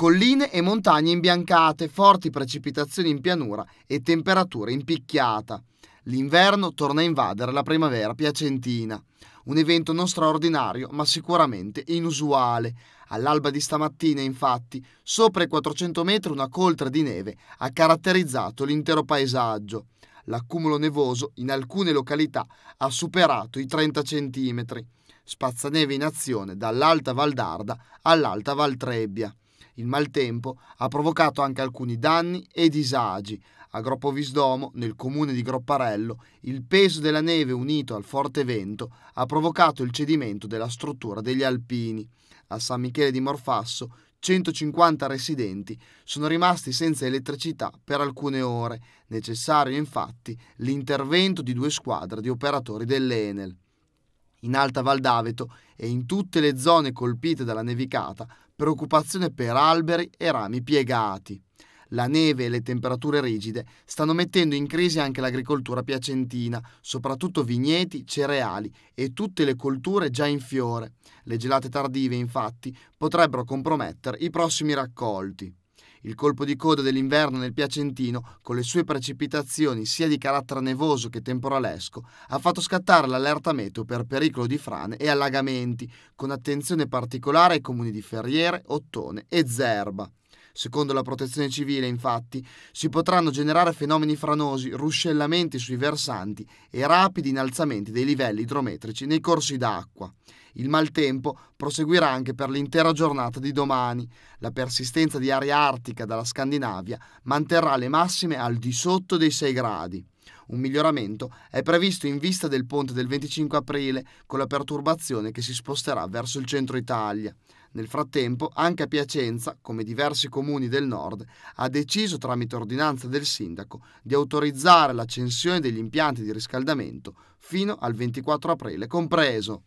colline e montagne imbiancate, forti precipitazioni in pianura e temperature in picchiata. L'inverno torna a invadere la primavera piacentina. Un evento non straordinario, ma sicuramente inusuale. All'alba di stamattina, infatti, sopra i 400 metri una coltre di neve ha caratterizzato l'intero paesaggio. L'accumulo nevoso in alcune località ha superato i 30 centimetri. Spazzaneve in azione dall'Alta Valdarda all'Alta Valtrebbia. Il maltempo ha provocato anche alcuni danni e disagi. A Groppovisdomo, nel comune di Gropparello, il peso della neve unito al forte vento ha provocato il cedimento della struttura degli alpini. A San Michele di Morfasso 150 residenti sono rimasti senza elettricità per alcune ore, necessario infatti l'intervento di due squadre di operatori dell'Enel in Alta Val d'Aveto e in tutte le zone colpite dalla nevicata, preoccupazione per alberi e rami piegati. La neve e le temperature rigide stanno mettendo in crisi anche l'agricoltura piacentina, soprattutto vigneti, cereali e tutte le colture già in fiore. Le gelate tardive, infatti, potrebbero compromettere i prossimi raccolti. Il colpo di coda dell'inverno nel Piacentino, con le sue precipitazioni sia di carattere nevoso che temporalesco, ha fatto scattare l'allerta meteo per pericolo di frane e allagamenti, con attenzione particolare ai comuni di Ferriere, Ottone e Zerba. Secondo la protezione civile, infatti, si potranno generare fenomeni franosi, ruscellamenti sui versanti e rapidi innalzamenti dei livelli idrometrici nei corsi d'acqua. Il maltempo proseguirà anche per l'intera giornata di domani. La persistenza di aria artica dalla Scandinavia manterrà le massime al di sotto dei 6 gradi. Un miglioramento è previsto in vista del ponte del 25 aprile con la perturbazione che si sposterà verso il centro Italia. Nel frattempo anche a Piacenza, come diversi comuni del nord, ha deciso tramite ordinanza del sindaco di autorizzare l'accensione degli impianti di riscaldamento fino al 24 aprile compreso.